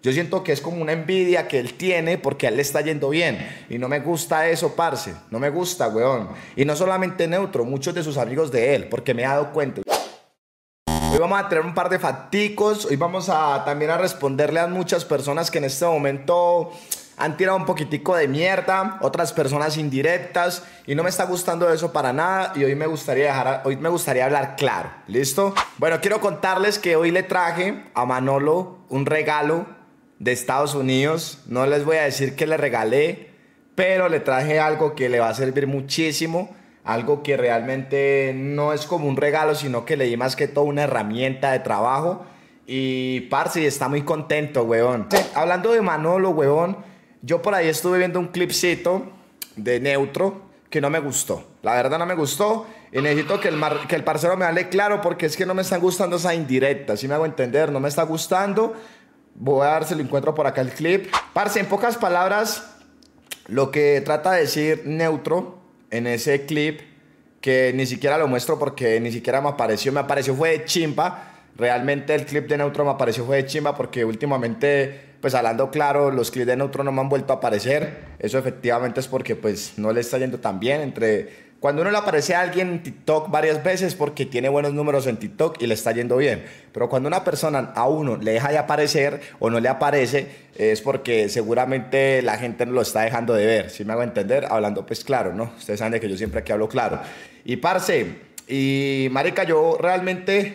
Yo siento que es como una envidia que él tiene porque a él le está yendo bien. Y no me gusta eso, parce. No me gusta, weón. Y no solamente neutro, muchos de sus amigos de él, porque me he dado cuenta. Hoy vamos a tener un par de faticos. Hoy vamos a también a responderle a muchas personas que en este momento han tirado un poquitico de mierda, otras personas indirectas y no me está gustando eso para nada y hoy me gustaría dejar, hoy me gustaría hablar claro, ¿listo? Bueno, quiero contarles que hoy le traje a Manolo un regalo de Estados Unidos. No les voy a decir que le regalé, pero le traje algo que le va a servir muchísimo. Algo que realmente no es como un regalo, sino que le di más que todo una herramienta de trabajo. Y Parsi está muy contento, weón. Hablando de Manolo, weón, yo por ahí estuve viendo un clipcito de Neutro que no me gustó. La verdad no me gustó. Y necesito que el, que el parcero me hable claro porque es que no me están gustando esas indirectas. Si me hago entender, no me está gustando. Voy a ver si lo encuentro por acá el clip. Parce, en pocas palabras, lo que trata de decir Neutro en ese clip, que ni siquiera lo muestro porque ni siquiera me apareció, me apareció fue de chimpa. Realmente el clip de Neutro me apareció fue de chimba porque últimamente, pues hablando claro, los clips de Neutro no me han vuelto a aparecer. Eso efectivamente es porque pues no le está yendo tan bien entre cuando uno le aparece a alguien en TikTok varias veces porque tiene buenos números en TikTok y le está yendo bien. Pero cuando una persona a uno le deja de aparecer o no le aparece, es porque seguramente la gente lo está dejando de ver. Si me hago entender? Hablando pues claro, ¿no? Ustedes saben de que yo siempre aquí hablo claro. Y parce, y marica, yo realmente,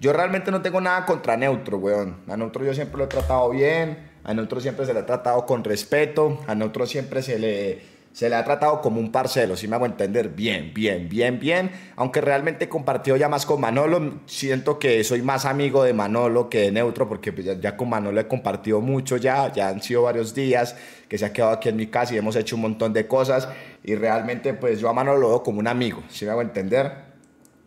yo realmente no tengo nada contra Neutro, weón. A Neutro yo siempre lo he tratado bien. A Neutro siempre se le ha tratado con respeto. A Neutro siempre se le se le ha tratado como un parcelo, si me hago entender, bien, bien, bien, bien. Aunque realmente compartido ya más con Manolo, siento que soy más amigo de Manolo que de Neutro, porque pues ya, con Manolo he compartido mucho ya, ya han sido varios días que se ha quedado aquí en mi casa y hemos hecho un montón de cosas. Y realmente pues yo a Manolo lo veo como un amigo, si me hago entender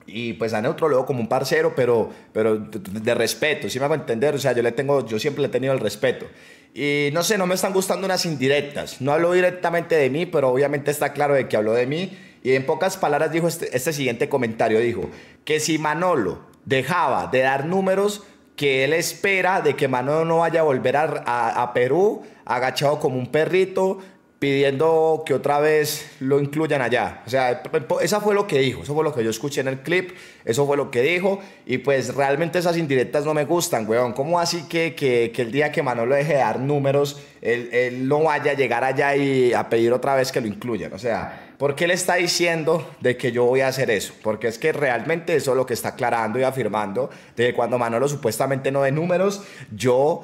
y pues a Neutro lo veo como un parcero, pero, pero de, respeto, si me hago entender? O sea, yo, le tengo, yo siempre le he tenido el respeto. Y no sé, no me están gustando unas indirectas. No habló directamente de mí, pero obviamente está claro de que habló de mí. Y en pocas palabras dijo este, este siguiente comentario, dijo, que si Manolo dejaba de dar números, que él espera de que Manolo no vaya a volver a, a Perú agachado como un perrito, pidiendo que otra vez lo incluyan allá. O sea, esa fue lo que dijo, eso fue lo que yo escuché en el clip, eso fue lo que dijo, y pues realmente esas indirectas no me gustan, weón. ¿Cómo así que, que, el día que Manolo deje de dar números, él, él, no vaya a llegar allá y a pedir otra vez que lo incluyan? O sea, ¿por qué le está diciendo de que yo voy a hacer eso? Porque es que realmente eso es lo que está aclarando y afirmando, de que cuando Manolo supuestamente no dé números, yo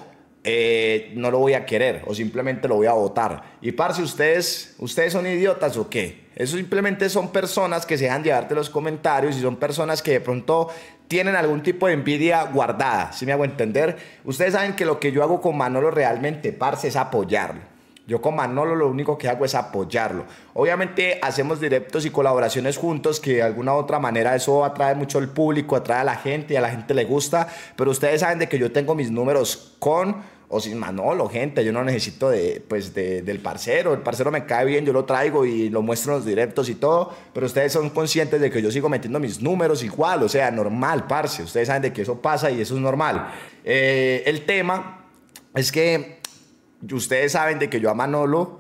eh, no lo voy a querer o simplemente lo voy a votar. Y parce, ustedes, ustedes son idiotas o qué? Eso simplemente son personas que se dejan llevarte los comentarios y son personas que de pronto tienen algún tipo de envidia guardada, si me hago entender. Ustedes saben que lo que yo hago con Manolo realmente, parce, es apoyarlo. Yo con Manolo lo único que hago es apoyarlo. Obviamente hacemos directos y colaboraciones juntos, que de alguna u otra manera eso atrae mucho al público, atrae a la gente y a la gente le gusta, pero ustedes saben de que yo tengo mis números con o sin Manolo, gente, yo no necesito de, pues, del parcero, el parcero me cae bien, yo lo traigo y lo muestro en los directos y todo, pero ustedes son conscientes de que yo sigo metiendo mis números igual, o sea, normal, parce, ustedes saben de que eso pasa y eso es normal. Eh, el tema es que ustedes saben de que yo a Manolo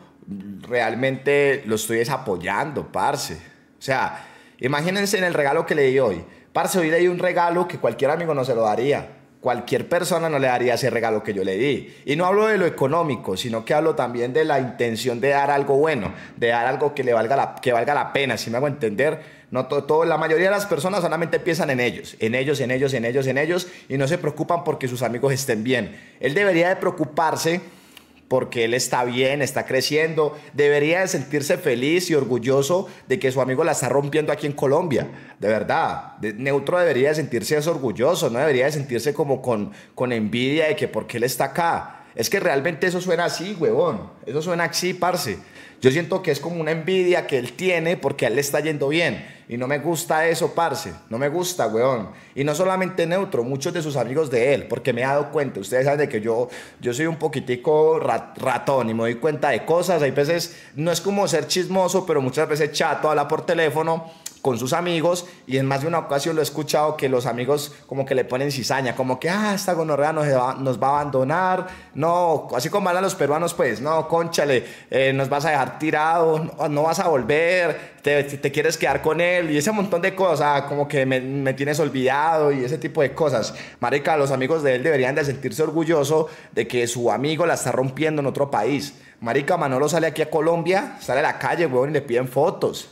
realmente lo estoy desapoyando, parce. O sea, imagínense en el regalo que le di hoy. Parce, hoy le di un regalo que cualquier amigo no se lo daría cualquier persona no le daría ese regalo que yo le di. Y no hablo de lo económico, sino que hablo también de la intención de dar algo bueno, de dar algo que le valga la, que valga la pena, si me hago entender. No todo, la mayoría de las personas solamente piensan en ellos, en ellos, en ellos, en ellos, en ellos, y no se preocupan porque sus amigos estén bien. Él debería de preocuparse porque él está bien, está creciendo, debería de sentirse feliz y orgulloso de que su amigo la está rompiendo aquí en Colombia, de verdad. De, neutro debería de sentirse orgulloso, no debería de sentirse como con, con envidia de que por él está acá. Es que realmente eso suena así, huevón, eso suena así, parce. Yo siento que es como una envidia que él tiene porque a él le está yendo bien. Y no me gusta eso, parce. No me gusta, weón. Y no solamente neutro, muchos de sus amigos de él, porque me he dado cuenta. Ustedes saben de que yo, yo soy un poquitico ratón y me doy cuenta de cosas. Hay veces, no es como ser chismoso, pero muchas veces chato, habla por teléfono con sus amigos y en más de una ocasión lo he escuchado que los amigos como que le ponen cizaña, como que, ah, esta gonorrea nos va, a abandonar, no, así como hablan los peruanos, pues, no, conchale, eh, nos vas a dejar tirado, no, vas a volver, te, quieres quedar con él y ese montón de cosas, como que me, tienes olvidado y ese tipo de cosas. Marica, los amigos de él deberían de sentirse orgullosos de que su amigo la está rompiendo en otro país. Marica Manolo sale aquí a Colombia, sale a la calle, weón, y le piden fotos.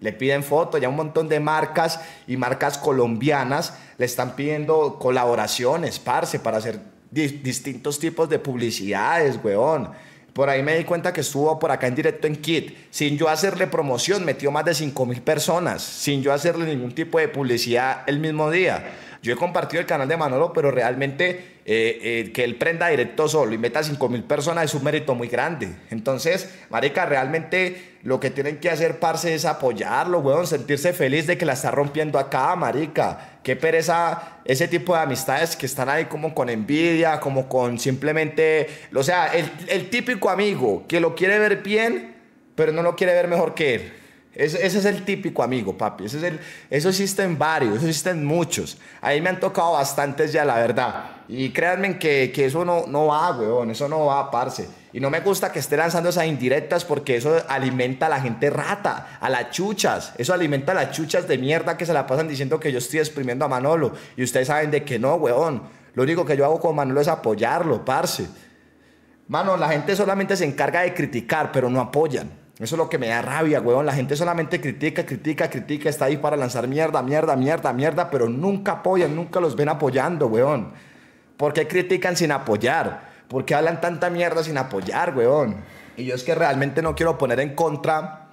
Le piden fotos, ya un montón de marcas y marcas colombianas le están pidiendo colaboraciones, parce, para hacer distintos tipos de publicidades, weón. Por ahí me di cuenta que estuvo por acá en directo en Kit. Sin yo hacerle promoción, metió más de 5 mil personas. Sin yo hacerle ningún tipo de publicidad el mismo día. Yo he compartido el canal de Manolo, pero realmente eh, eh, que él prenda directo solo y meta 5 mil personas es un mérito muy grande. Entonces, Marica, realmente lo que tienen que hacer, parce, es apoyarlo, weón, sentirse feliz de que la está rompiendo acá, Marica. Qué pereza ese tipo de amistades que están ahí como con envidia, como con simplemente, o sea, el, el típico amigo que lo quiere ver bien, pero no lo quiere ver mejor que él. Ese, es el típico amigo, papi. Ese es el, eso existen varios, eso existen muchos. Ahí me han tocado bastantes ya, la verdad. Y créanme que, que eso no, no va, weón. Eso no va, parce. Y no me gusta que esté lanzando esas indirectas porque eso alimenta a la gente rata, a las chuchas. Eso alimenta a las chuchas de mierda que se la pasan diciendo que yo estoy exprimiendo a Manolo. Y ustedes saben de que no, weón. Lo único que yo hago con Manolo es apoyarlo, parce. Mano, la gente solamente se encarga de criticar, pero no apoyan. Eso es lo que me da rabia, weón. La gente solamente critica, critica, critica, está ahí para lanzar mierda, mierda, mierda, mierda, pero nunca apoyan, nunca los ven apoyando, weón. ¿Por qué critican sin apoyar? ¿Por qué hablan tanta mierda sin apoyar, weón? Y yo es que realmente no quiero poner en contra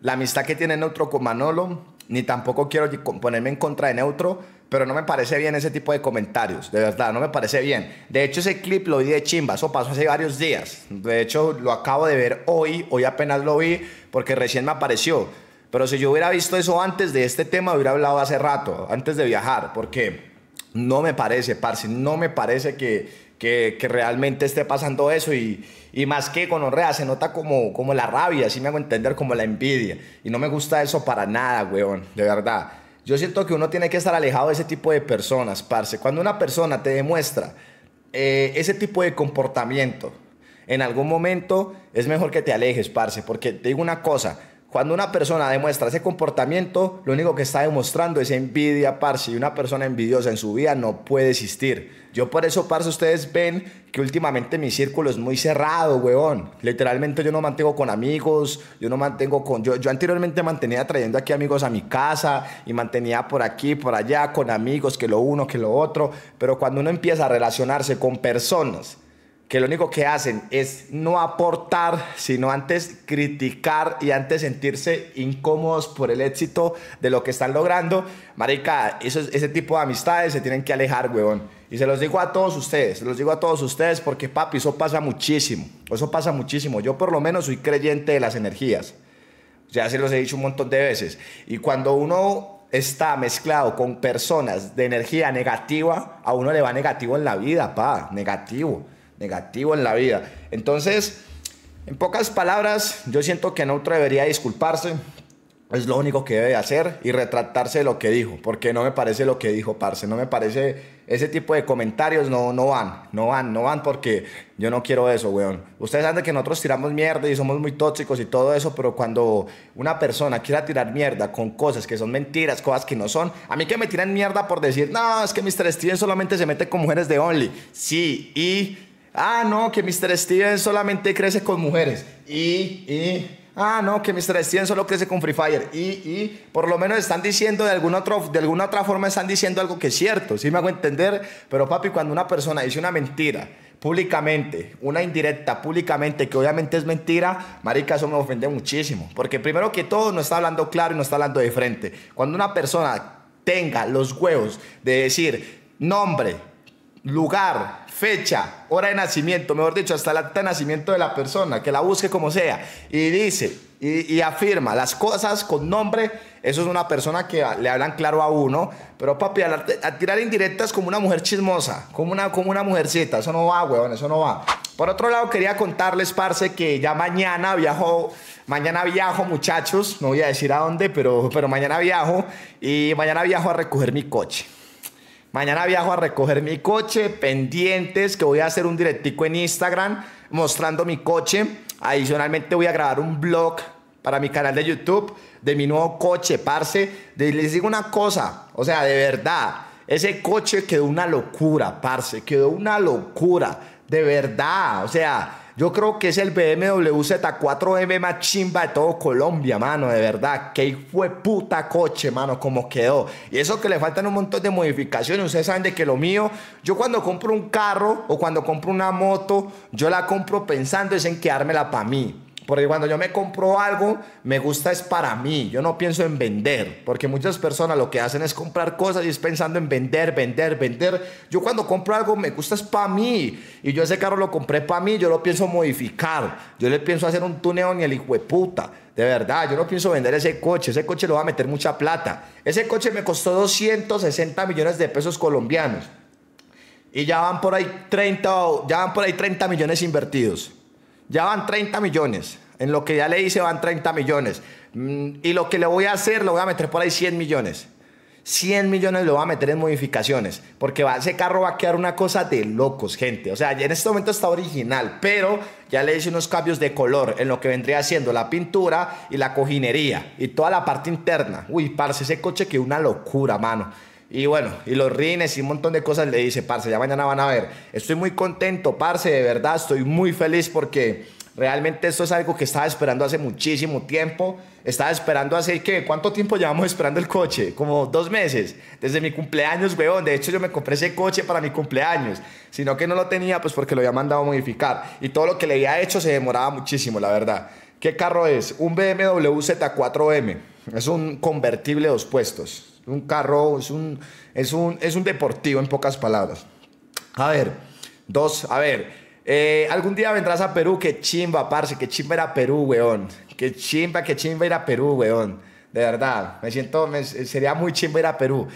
la amistad que tiene Neutro con Manolo, ni tampoco quiero ponerme en contra de Neutro, pero no me parece bien ese tipo de comentarios, de verdad, no me parece bien. De hecho, ese clip lo vi de chimba, eso pasó hace varios días. De hecho, lo acabo de ver hoy, hoy apenas lo vi porque recién me apareció. Pero si yo hubiera visto eso antes de este tema, hubiera hablado hace rato, antes de viajar, porque no me parece, Parce, no me parece que, que, realmente esté pasando eso y, más que con Orrea se nota como, como la rabia, si me hago entender, como la envidia. Y no me gusta eso para nada, weón, de verdad. Yo siento que uno tiene que estar alejado de ese tipo de personas, parce. Cuando una persona te demuestra eh, ese tipo de comportamiento, en algún momento es mejor que te alejes, parce, porque te digo una cosa, cuando una persona demuestra ese comportamiento, lo único que está demostrando es envidia, parce. Y una persona envidiosa en su vida no puede existir. Yo por eso, parce, ustedes ven que últimamente mi círculo es muy cerrado, weón. Literalmente yo no mantengo con amigos, yo no mantengo con... yo anteriormente mantenía trayendo aquí amigos a mi casa y mantenía por aquí, por allá, con amigos, que lo uno, que lo otro. Pero cuando uno empieza a relacionarse con personas que lo único que hacen es no aportar, sino antes criticar y antes sentirse incómodos por el éxito de lo que están logrando, marica, eso, ese tipo de amistades se tienen que alejar, weón. Y se los digo a todos ustedes, se los digo a todos ustedes porque, papi, eso pasa muchísimo, eso pasa muchísimo. Yo por lo menos soy creyente de las energías. Ya se los he dicho un montón de veces. Y cuando uno está mezclado con personas de energía negativa, a uno le va negativo en la vida, pa, negativo negativo en la vida. Entonces, en pocas palabras, yo siento que Neutro debería disculparse. Es lo único que debe hacer y retratarse de lo que dijo, porque no me parece lo que dijo Parce, no me parece ese tipo de comentarios, no, no van, no van, no van, porque yo no quiero eso, weón. Ustedes saben que nosotros tiramos mierda y somos muy tóxicos y todo eso, pero cuando una persona quiera tirar mierda con cosas que son mentiras, cosas que no son, a mí que me tiran mierda por decir, no, es que Mr. Steven solamente se mete con mujeres de Only. Sí, y Ah, no, que Mr. Steven solamente crece con mujeres. Y, y. Ah, no, que Mr. Steven solo crece con Free Fire. Y, y por lo menos están diciendo de alguna, otro, de alguna otra forma, están diciendo algo que es cierto. Sí me hago entender. Pero papi, cuando una persona dice una mentira públicamente, una indirecta públicamente, que obviamente es mentira, marica, eso me ofende muchísimo. Porque primero que todo, no está hablando claro y no está hablando de frente. Cuando una persona tenga los huevos de decir nombre, lugar, fecha, hora de nacimiento, mejor dicho, hasta el acta de nacimiento de la persona, que la busque como sea, y dice y, afirma las cosas con nombre, eso es una persona que le hablan claro a uno, pero papi, a, tirar indirectas como una mujer chismosa, como una, como una mujercita, eso no va, weón, eso no va. Por otro lado, quería contarles, parce, que ya mañana viajo, mañana viajo, muchachos, no voy a decir a dónde, pero, pero mañana viajo, y mañana viajo a recoger mi coche. Mañana viajo a recoger mi coche, pendientes, que voy a hacer un directico en Instagram mostrando mi coche. Adicionalmente voy a grabar un blog para mi canal de YouTube de mi nuevo coche, parce. Les digo una cosa, o sea, de verdad, ese coche quedó una locura, parce, quedó una locura, de verdad, o sea... Yo creo que es el BMW Z4M más chimba de todo Colombia, mano, de verdad. Que fue puta coche, mano, como quedó. Y eso que le faltan un montón de modificaciones. Ustedes saben de que lo mío, yo cuando compro un carro o cuando compro una moto, yo la compro pensando es en quedármela para mí. Porque cuando yo me compro algo, me gusta es para mí. Yo no pienso en vender. Porque muchas personas lo que hacen es comprar cosas y es pensando en vender, vender, vender. Yo cuando compro algo, me gusta es para mí. Y yo ese carro lo compré para mí. Yo lo pienso modificar. Yo le pienso hacer un tuneo ni el hijo de puta. De verdad, yo no pienso vender ese coche. Ese coche lo va a meter mucha plata. Ese coche me costó 260 millones de pesos colombianos. Y ya van por ahí 30, ya van por ahí 30 millones invertidos. Ya van 30 millones. En lo que ya le hice van 30 millones. Mm, y lo que le voy a hacer, lo voy a meter por ahí 100 millones. 100 millones lo va a meter en modificaciones, porque ese carro va a quedar una cosa de locos, gente. O sea, en este momento está original, pero ya le hice unos cambios de color en lo que vendría siendo la pintura y la cojinería y toda la parte interna. Uy, parce, ese coche que una locura, mano. Y bueno, y los rines y un montón de cosas le dice, parce, ya mañana van a ver. Estoy muy contento, parce, de verdad, estoy muy feliz porque realmente esto es algo que estaba esperando hace muchísimo tiempo. Estaba esperando hace, ¿qué? ¿Cuánto tiempo llevamos esperando el coche? Como dos meses. Desde mi cumpleaños, weón. De hecho, yo me compré ese coche para mi cumpleaños. Sino que no lo tenía, pues porque lo había mandado a modificar. Y todo lo que le había hecho se demoraba muchísimo, la verdad. ¿Qué carro es? Un BMW Z4M. Es un convertible de dos puestos un carro, es un, es un, es un deportivo en pocas palabras. A ver, dos, a ver. Eh, algún día vendrás a Perú, Qué chimba, parce, qué chimba era Perú, weón. Qué chimba, qué chimba era Perú, weón. De verdad, me siento, sería muy chimba ir a Perú.